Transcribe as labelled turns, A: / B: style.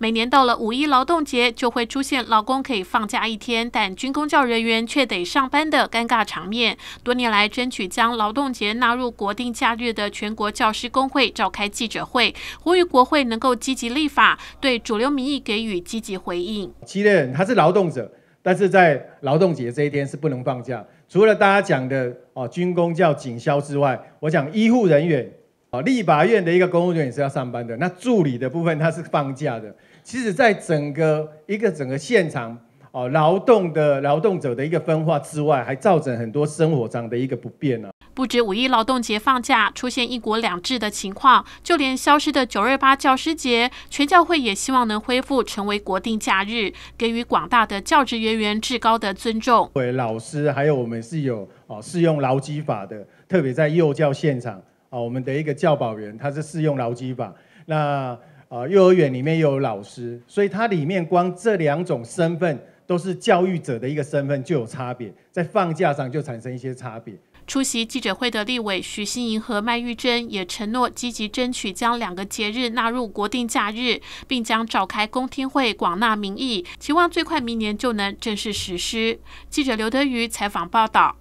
A: 每年到了五一劳动节，就会出现劳工可以放假一天，但军公教人员却得上班的尴尬场面。多年来，争取将劳动节纳入国定假日的全国教师工会召开记者会，呼吁国会能够积极立法，对主流民意给予积极回应。
B: 七人他是劳动者，但是在劳动节这一天是不能放假。除了大家讲的哦，军公教警消之外，我讲医护人员。立法院的一个公务员也是要上班的，那助理的部分他是放假的。其实，在整个一个整个现场哦，劳动的劳动者的一个分化之外，还造成很多生活上的一个不便呢。
A: 不止五一劳动节放假出现一国两制的情况，就连消失的九二八教师节，全教会也希望能恢复成为国定假日，给予广大的教职人员至高的尊重。
B: 为老师，还有我们是有哦适用劳基法的，特别在幼教现场。啊，我们的一个教保员他是适用劳基法，那啊幼儿园里面有老师，所以它里面光这两种身份都是教育者的一个身份就有差别，在放假上就产生一些差别。
A: 出席记者会的立委徐新莹和麦玉珍也承诺积极争取将两个节日纳入国定假日，并将召开公听会广纳民意，期望最快明年就能正式实
B: 施。记者刘德瑜采访报道。